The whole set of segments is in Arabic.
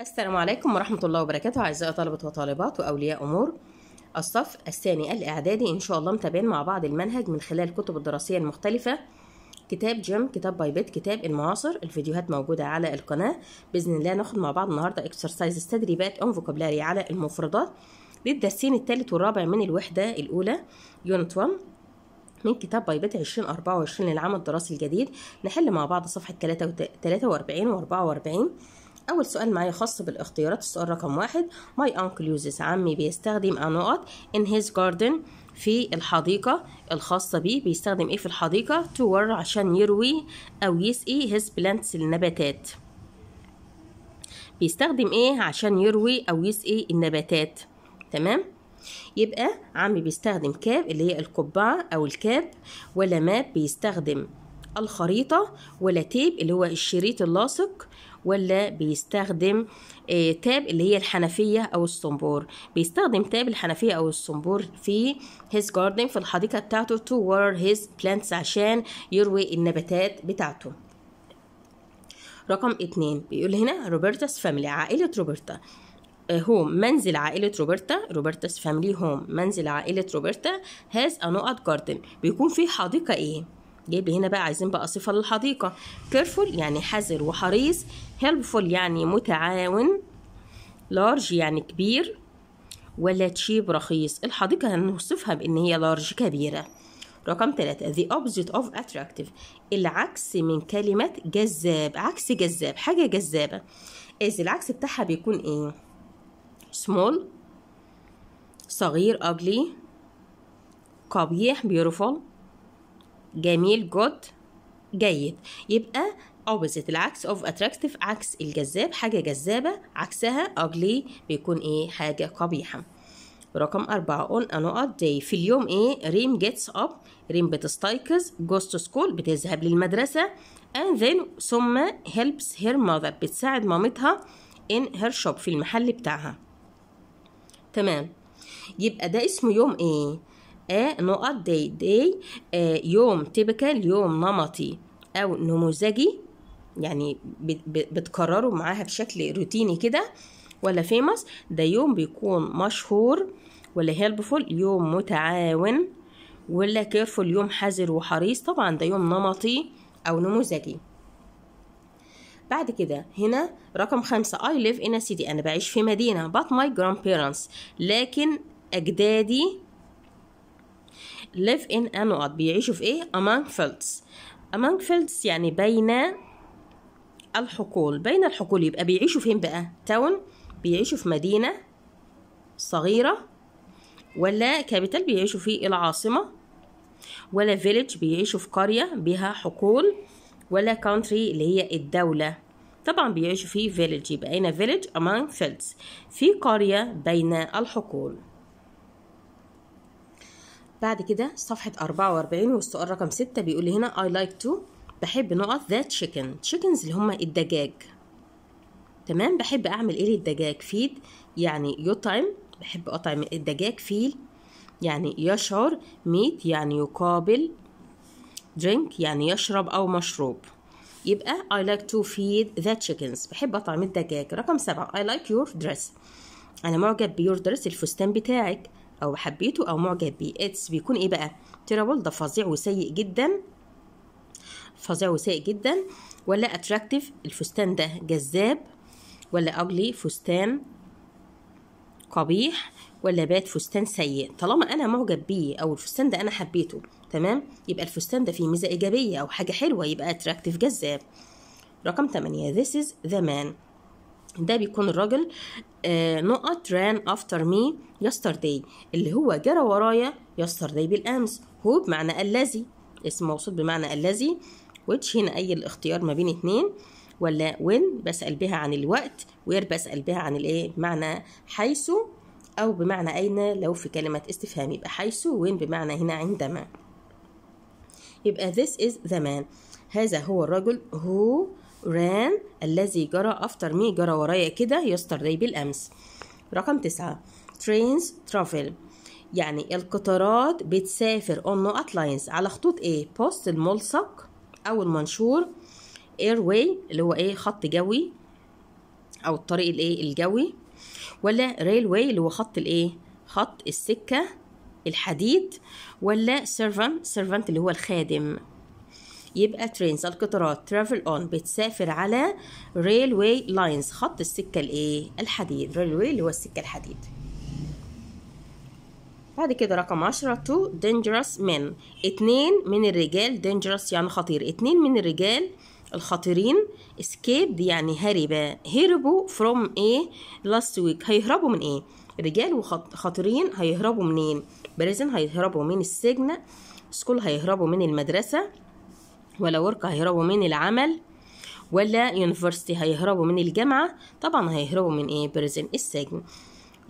السلام عليكم ورحمة الله وبركاته أعزائي طلبة وطالبات وأولياء أمور الصف الثاني الإعدادي إن شاء الله متابعين مع بعض المنهج من خلال الكتب الدراسية المختلفة كتاب جيم كتاب باي بيت كتاب المعاصر الفيديوهات موجودة على القناة بإذن الله ناخد مع بعض النهاردة اكسرسايزز تدريبات أون فوكابلاري على المفردات للدرسين الثالث والرابع من الوحدة الأولى يونت 1 من كتاب باي بيت 2024 للعام الدراسي الجديد نحل مع بعض صفحة 43 و 44 أول سؤال معايا خاص بالاختيارات السؤال رقم واحد ماي أنكل يوزس عمي بيستخدم النقط in his garden في الحديقة الخاصة بيه بيستخدم إيه في الحديقة to عشان يروي أو يسقي his plants النباتات بيستخدم إيه عشان يروي أو يسقي النباتات تمام يبقى عمي بيستخدم كاب اللي هي القبعة أو الكاب ولا ماب بيستخدم الخريطة ولا تيب اللي هو الشريط اللاصق ولا بيستخدم آه، تاب اللي هي الحنفية أو الصنبور بيستخدم تاب الحنفية أو الصنبور في his garden في الحديقة بتاعته to water his plants عشان يروي النباتات بتاعته رقم اتنين بيقول هنا روبرتاس فاميلي عائلة روبرتا هوم آه، منزل عائلة روبرتا روبرتاس فاميلي هوم منزل عائلة روبرتا has a نقط garden بيكون فيه حديقة ايه جايب هنا بقى عايزين بقى صفه للحديقه كيرفول يعني حذر وحريص هيلبفول يعني متعاون لارج يعني كبير ولا تشيب رخيص الحديقه هنوصفها بان هي لارج كبيره رقم 3 the opposite of attractive العكس من كلمة جذاب عكس جذاب حاجة جذابة إذا العكس بتاعها بيكون إيه small صغير ugly قبيح beautiful جميل جود جيد يبقى opposite العكس of attractive عكس الجذاب حاجة جذابة عكسها ugly بيكون ايه حاجة قبيحة رقم أربعة on another day في اليوم ايه ريم gets up ريم بتستيقظ goes to school بتذهب للمدرسة and then ثم helps her mother بتساعد مامتها in her shop في المحل بتاعها تمام يبقى ده اسمه يوم ايه آ ايه نقط داي داي آه، يوم تيبيكال يوم نمطي أو نموذجي يعني بتكرروا معاها بشكل روتيني كده ولا فيمس ده يوم بيكون مشهور ولا هيلبفول يوم متعاون ولا كيرفول يوم حذر وحريص طبعا ده يوم نمطي أو نموذجي بعد كده هنا رقم خمسة I live in a city أنا بعيش في مدينة but my grandparents لكن أجدادي live in أنواط بيعيشوا في إيه among fields among fields يعني بين الحقول بين الحقول يبقى بيعيشوا فين بقى تاون بيعيشوا في مدينة صغيرة ولا كابيتال بيعيشوا في العاصمة ولا فيليج بيعيشوا في قرية بها حقول ولا كونتري اللي هي الدولة طبعا بيعيشوا في فيليج يبقى هنا فيليج among fields في قرية بين الحقول بعد كده صفحة 44 والسؤال رقم 6 بيقول لي هنا I like to بحب نقط ذات chicken chickens اللي هما الدجاج تمام بحب أعمل إيه للدجاج فيد يعني يطعم بحب أطعم الدجاج فيل يعني يشعر ميت يعني يقابل drink يعني يشرب أو مشروب يبقى I like to feed the chickens بحب أطعم الدجاج رقم سبعة I like your dress أنا معجب بيور درس الفستان بتاعك او حبيته او معجب بيه اتس بيكون ايه بقى تيرابل ده فظيع وسيء جدا فظيع وسيء جدا ولا اتراكتيف الفستان ده جذاب ولا اجلي فستان قبيح ولا بات فستان سيء طالما انا معجب بيه او الفستان ده انا حبيته تمام يبقى الفستان ده فيه ميزه ايجابيه او حاجه حلوه يبقى اتراكتيف جذاب رقم 8 this is the man ده بيكون الراجل آه، نقط ران افتر مي يسترداي اللي هو جرى ورايا يسترداي بالامس هو بمعنى الذي اسم موصول بمعنى الذي which هنا اي الاختيار ما بين اتنين ولا وين بسأل بها عن الوقت وير بسأل بها عن الايه بمعنى حيث او بمعنى اين لو في كلمة استفهام يبقى حيث وين بمعنى هنا عندما يبقى this is the man هذا هو الرجل who ran الذي جرى after me جرى ورايا كده yesterday بالأمس رقم تسعة trains travel يعني القطارات بتسافر on نقط lines على خطوط ايه بوست الملصق أو المنشور airway اللي هو ايه خط جوي أو الطريق الايه الجوي ولا railway اللي هو خط الايه خط السكة الحديد ولا servant servant اللي هو الخادم يبقى ترينز القطارات ترافل اون بتسافر على ريلواي لاينز خط السكه الايه الحديد ريلواي اللي هو السكه الحديد بعد كده رقم عشرة تو dangerous men اتنين من الرجال dangerous يعني خطير اتنين من الرجال الخطيرين escaped يعني هرب هربوا from ايه last week هيهربوا من ايه رجال وخطيرين هيهربوا منين بريزن هيهربوا من السجن سكول هيهربوا من المدرسة ولا ورك هيهربوا من العمل ولا يونيفرستي هيهربوا من الجامعة طبعا هيهربوا من ايه بريزن السجن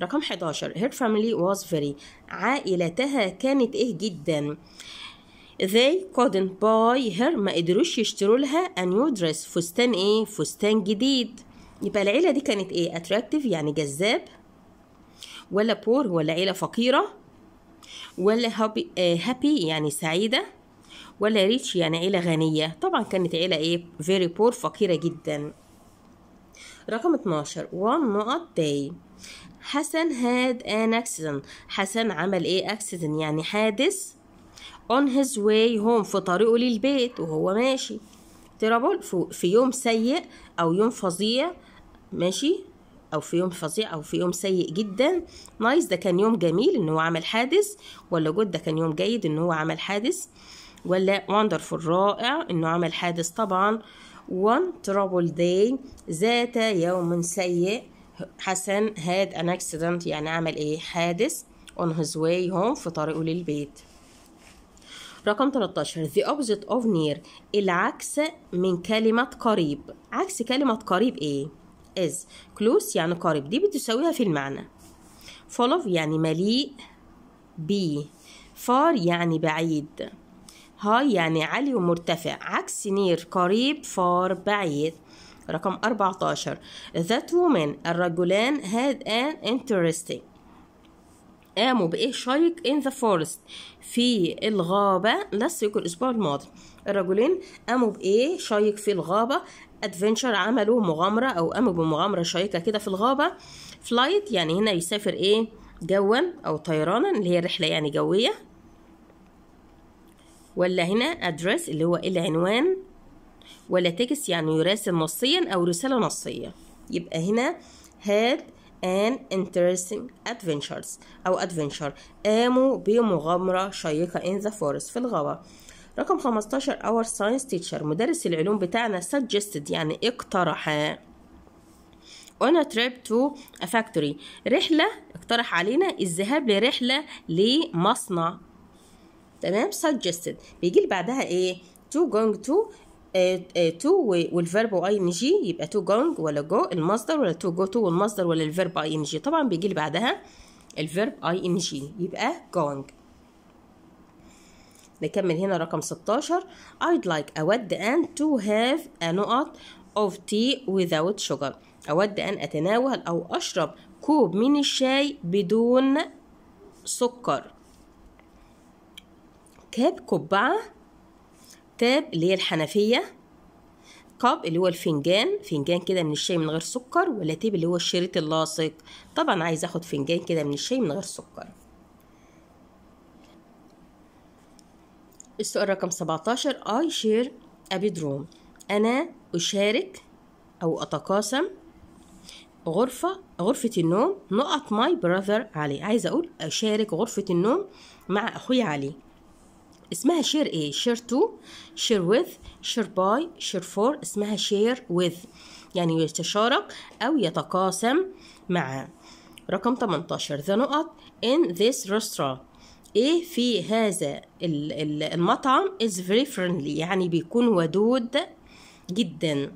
رقم 11 her family was very عائلتها كانت ايه جدا they couldn't buy her ما قدروش يشتروا لها a new dress فستان ايه فستان جديد يبقى العيلة دي كانت ايه attractive يعني جذاب ولا poor ولا عيلة فقيرة ولا happy, آه، happy يعني سعيدة ولا ريتش يعني عيلة غنية طبعا كانت عيلة ايه فيري بور فقيرة جدا رقم 12 وان نقط داي حسن هاد ان اكسيدنت حسن عمل ايه اكسيدنت يعني حادث on his way home في طريقه للبيت وهو ماشي ترابل في يوم سيء او يوم فظيع ماشي او في يوم فظيع او في يوم سيء جدا نايس ده كان يوم جميل ان هو عمل حادث ولا جود ده كان يوم جيد ان هو عمل حادث ولا wonderful رائع انه عمل حادث طبعا one trouble day ذات يوم سيء حسن had an accident يعني عمل ايه حادث on his way home في طريقه للبيت رقم 13 the opposite of near العكس من كلمة قريب عكس كلمة قريب ايه is close يعني قريب دي بتساويها في المعنى full of يعني مليء be far يعني بعيد هاي يعني عالي ومرتفع عكس نير قريب فار بعيد رقم 14 ذات وومن الرجلان هاد ان انترستينج قاموا بإيه شيق ان ذا فورست في الغابة لسه يكون الأسبوع الماضي الرجلين قاموا آه، بإيه شيق في الغابة ادفنشر عملوا مغامرة أو قاموا آه، بمغامرة شيقة كده في الغابة فلايت يعني هنا يسافر إيه جوا أو طيرانا اللي هي رحلة يعني جوية ولا هنا address اللي هو العنوان ولا تكست يعني يراسل نصيا أو رسالة نصية يبقى هنا had an interesting adventures أو adventure قاموا بمغامرة شيقة in the forest في الغابة رقم 15 our science teacher مدرس العلوم بتاعنا suggested يعني اقترح on a trip to a factory رحلة اقترح علينا الذهاب لرحلة لمصنع تمام suggested بيجي بعدها ايه to going to تو آه، آه، والفيرب واي ان جي يبقى تو جونج ولا جو المصدر ولا تو جو تو والمصدر ولا الفيرب اي ان جي طبعا بيجي لي بعدها الفيرب اي ان جي يبقى جونج نكمل هنا رقم 16 I'd like أود أن to have a نقط of tea without sugar أود أن أتناول أو أشرب كوب من الشاي بدون سكر كاب قبعة تاب اللي هي الحنفية قاب اللي هو الفنجان فنجان كده من الشاي من غير سكر ولا تيب اللي هو الشريط اللاصق طبعا عايز اخد فنجان كده من الشاي من غير سكر السؤال رقم 17 I share a bedroom أنا أشارك أو أتقاسم غرفة غرفة النوم نقط ماي براذر علي عايزة أقول أشارك غرفة النوم مع أخوي علي اسمها شير ايه شير تو شير وذ شير باي شير فور اسمها شير وذ يعني يتشارك او يتقاسم مع رقم 18 ذا نقط in this restaurant ايه في هذا المطعم is very friendly يعني بيكون ودود جدا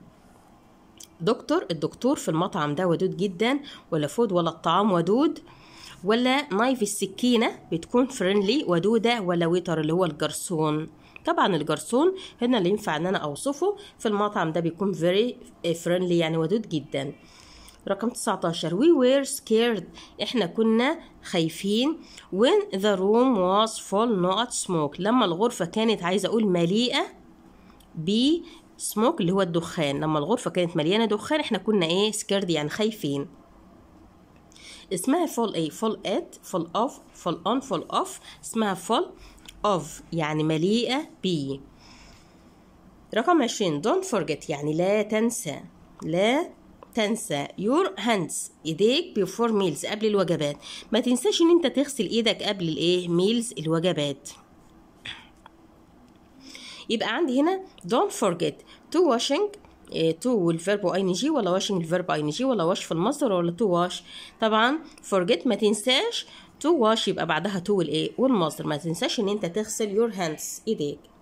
دكتور الدكتور في المطعم ده ودود جدا ولا فود ولا الطعام ودود ولا نايف السكينة بتكون فريندلي ودودة ولا ويتر اللي هو الجرسون طبعا الجرسون هنا اللي ينفع ان انا اوصفه في المطعم ده بيكون فيري فريندلي يعني ودود جدا رقم 19 we were scared احنا كنا خايفين when the room was full not smoke لما الغرفة كانت عايزة اقول مليئة ب smoke اللي هو الدخان لما الغرفة كانت مليانة دخان احنا كنا ايه سكيرد يعني خايفين اسمها فول ايه فول ات فول اوف فول اون فول اوف اسمها فول اوف يعني مليئة بي رقم عشرين don't forget يعني لا تنسى لا تنسى your hands ايديك before meals قبل الوجبات ما تنساش ان انت تغسل ايدك قبل الايه meals الوجبات يبقى عندي هنا don't forget to washing تو والفيرب اي ان جي ولا واشنج الفيرب اي ان جي ولا واش في المصدر ولا تو واش طبعا فورجيت ما تنساش تو واش يبقى بعدها تو والايه والمصدر ما تنساش ان انت تغسل يور هاندز ايديك